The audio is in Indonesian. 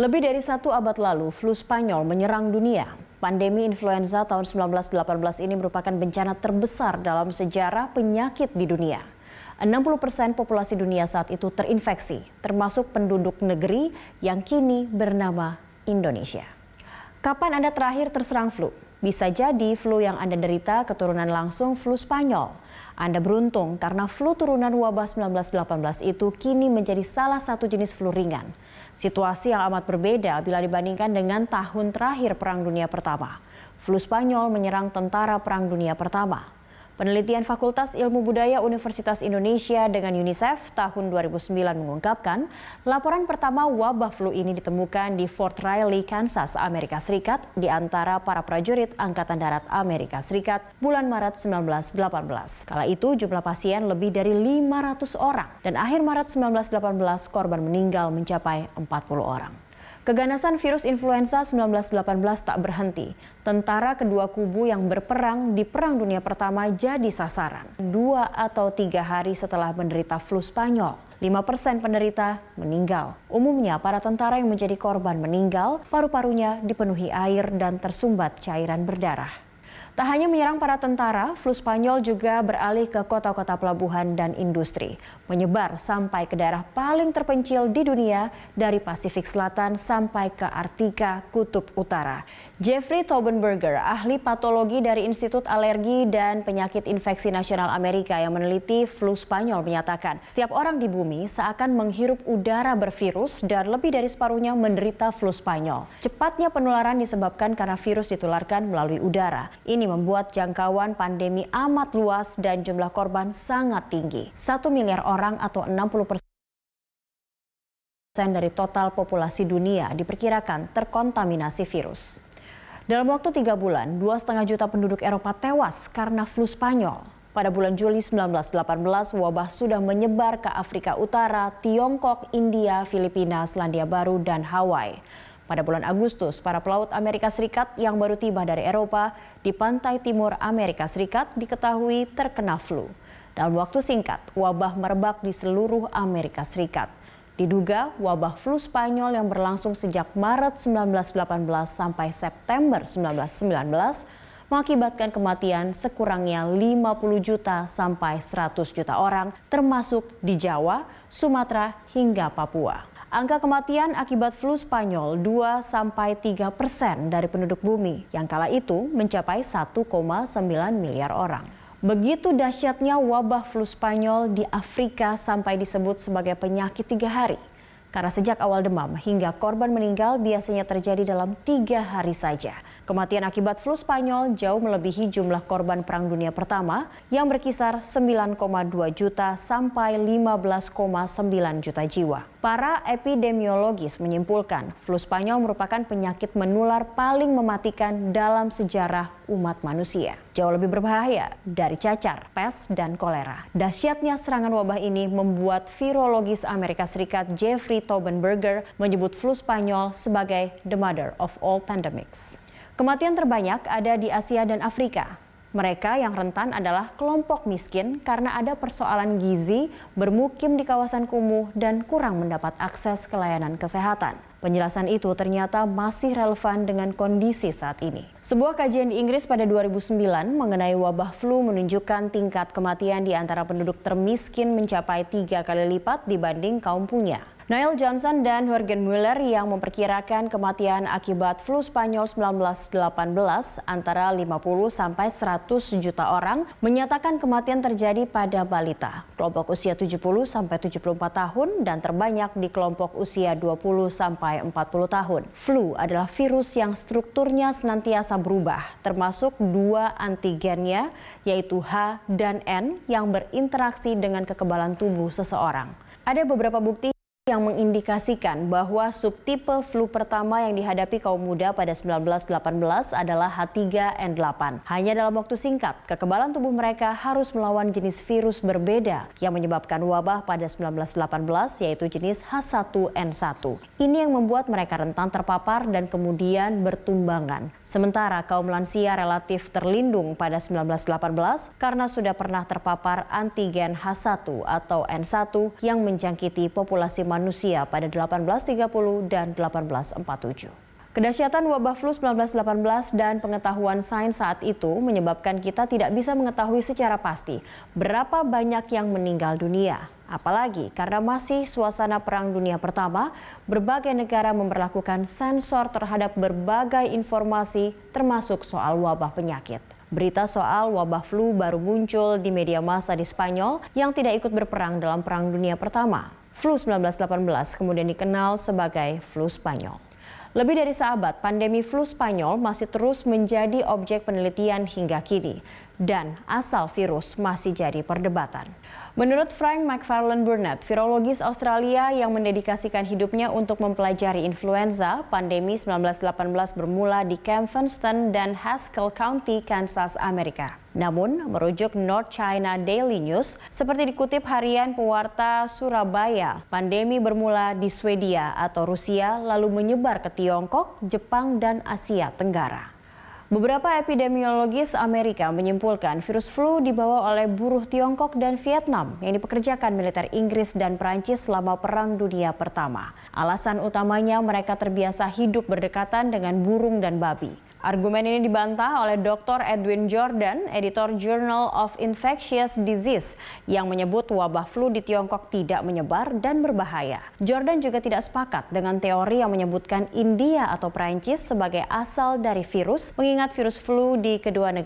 Lebih dari satu abad lalu, flu Spanyol menyerang dunia. Pandemi influenza tahun 1918 ini merupakan bencana terbesar dalam sejarah penyakit di dunia. 60% persen populasi dunia saat itu terinfeksi, termasuk penduduk negeri yang kini bernama Indonesia. Kapan Anda terakhir terserang flu? Bisa jadi flu yang Anda derita keturunan langsung flu Spanyol. Anda beruntung karena flu turunan wabah 1918 itu kini menjadi salah satu jenis flu ringan. Situasi yang amat berbeda bila dibandingkan dengan tahun terakhir Perang Dunia Pertama. Flu Spanyol menyerang tentara Perang Dunia Pertama. Penelitian Fakultas Ilmu Budaya Universitas Indonesia dengan UNICEF tahun 2009 mengungkapkan, laporan pertama wabah flu ini ditemukan di Fort Riley, Kansas, Amerika Serikat di antara para prajurit Angkatan Darat Amerika Serikat bulan Maret 1918. Kala itu jumlah pasien lebih dari 500 orang dan akhir Maret 1918 korban meninggal mencapai 40 orang. Keganasan virus influenza 1918 tak berhenti. Tentara kedua kubu yang berperang di Perang Dunia Pertama jadi sasaran. Dua atau tiga hari setelah menderita flu Spanyol, 5% penderita meninggal. Umumnya para tentara yang menjadi korban meninggal, paru-parunya dipenuhi air dan tersumbat cairan berdarah. Tak hanya menyerang para tentara, flu Spanyol juga beralih ke kota-kota pelabuhan dan industri, menyebar sampai ke daerah paling terpencil di dunia dari Pasifik Selatan sampai ke Artika Kutub Utara. Jeffrey Tobenberger, ahli patologi dari Institut Alergi dan Penyakit Infeksi Nasional Amerika yang meneliti flu Spanyol menyatakan, setiap orang di bumi seakan menghirup udara bervirus dan lebih dari separuhnya menderita flu Spanyol. Cepatnya penularan disebabkan karena virus ditularkan melalui udara. Ini membuat jangkauan pandemi amat luas dan jumlah korban sangat tinggi. Satu miliar orang atau 60 persen dari total populasi dunia diperkirakan terkontaminasi virus. Dalam waktu tiga bulan, dua setengah juta penduduk Eropa tewas karena flu Spanyol. Pada bulan Juli 1918, wabah sudah menyebar ke Afrika Utara, Tiongkok, India, Filipina, Selandia Baru, dan Hawaii. Pada bulan Agustus, para pelaut Amerika Serikat yang baru tiba dari Eropa di pantai timur Amerika Serikat diketahui terkena flu. Dalam waktu singkat, wabah merebak di seluruh Amerika Serikat. Diduga wabah flu Spanyol yang berlangsung sejak Maret 1918 sampai September 1919 mengakibatkan kematian sekurangnya 50 juta sampai 100 juta orang termasuk di Jawa, Sumatera hingga Papua. Angka kematian akibat flu Spanyol 2 sampai 3 persen dari penduduk bumi yang kala itu mencapai 1,9 miliar orang. Begitu dahsyatnya wabah flu Spanyol di Afrika sampai disebut sebagai penyakit tiga hari. Karena sejak awal demam hingga korban meninggal biasanya terjadi dalam tiga hari saja. Kematian akibat flu Spanyol jauh melebihi jumlah korban Perang Dunia Pertama yang berkisar 9,2 juta sampai 15,9 juta jiwa. Para epidemiologis menyimpulkan flu Spanyol merupakan penyakit menular paling mematikan dalam sejarah umat manusia. Jauh lebih berbahaya dari cacar, pes, dan kolera. Dahsyatnya serangan wabah ini membuat virologis Amerika Serikat Jeffrey Tobenberger menyebut flu Spanyol sebagai the mother of all pandemics. Kematian terbanyak ada di Asia dan Afrika, mereka yang rentan adalah kelompok miskin karena ada persoalan gizi, bermukim di kawasan kumuh, dan kurang mendapat akses ke layanan kesehatan. Penjelasan itu ternyata masih relevan dengan kondisi saat ini. Sebuah kajian di Inggris pada 2009 mengenai wabah flu menunjukkan tingkat kematian di antara penduduk termiskin mencapai tiga kali lipat dibanding kaum punya. Niall Johnson dan Jürgen Müller yang memperkirakan kematian akibat flu Spanyol 1918 antara 50 sampai 100 juta orang menyatakan kematian terjadi pada balita. Kelompok usia 70 sampai 74 tahun dan terbanyak di kelompok usia 20 sampai 40 tahun. Flu adalah virus yang strukturnya senantiasa berubah, termasuk dua antigennya yaitu H dan N yang berinteraksi dengan kekebalan tubuh seseorang. Ada beberapa bukti yang mengindikasikan bahwa subtipe flu pertama yang dihadapi kaum muda pada 1918 adalah H3N8. Hanya dalam waktu singkat, kekebalan tubuh mereka harus melawan jenis virus berbeda yang menyebabkan wabah pada 1918 yaitu jenis H1N1. Ini yang membuat mereka rentan terpapar dan kemudian bertumbangan. Sementara kaum lansia relatif terlindung pada 1918 karena sudah pernah terpapar antigen H1 atau N1 yang menjangkiti populasi manusia pada 1830 dan 1847. Kedahsyatan wabah flu 1918 dan pengetahuan sains saat itu menyebabkan kita tidak bisa mengetahui secara pasti berapa banyak yang meninggal dunia. Apalagi karena masih suasana Perang Dunia Pertama, berbagai negara memperlakukan sensor terhadap berbagai informasi termasuk soal wabah penyakit. Berita soal wabah flu baru muncul di media massa di Spanyol yang tidak ikut berperang dalam Perang Dunia Pertama flu 1918 kemudian dikenal sebagai flu Spanyol. Lebih dari seabad, pandemi flu Spanyol masih terus menjadi objek penelitian hingga kini dan asal virus masih jadi perdebatan. Menurut Frank McFarland Burnett, virologis Australia yang mendedikasikan hidupnya untuk mempelajari influenza, pandemi 1918 bermula di Kempfenston dan Haskell County, Kansas, Amerika. Namun, merujuk North China Daily News, seperti dikutip harian pewarta Surabaya, pandemi bermula di Swedia atau Rusia lalu menyebar ke Tiongkok, Jepang, dan Asia Tenggara. Beberapa epidemiologis Amerika menyimpulkan virus flu dibawa oleh buruh Tiongkok dan Vietnam yang dipekerjakan militer Inggris dan Perancis selama Perang Dunia Pertama. Alasan utamanya mereka terbiasa hidup berdekatan dengan burung dan babi. Argumen ini dibantah oleh Dr. Edwin Jordan, editor Journal of Infectious Disease, yang menyebut wabah flu di Tiongkok tidak menyebar dan berbahaya. Jordan juga tidak sepakat dengan teori yang menyebutkan India atau Perancis sebagai asal dari virus, mengingat virus flu di kedua negara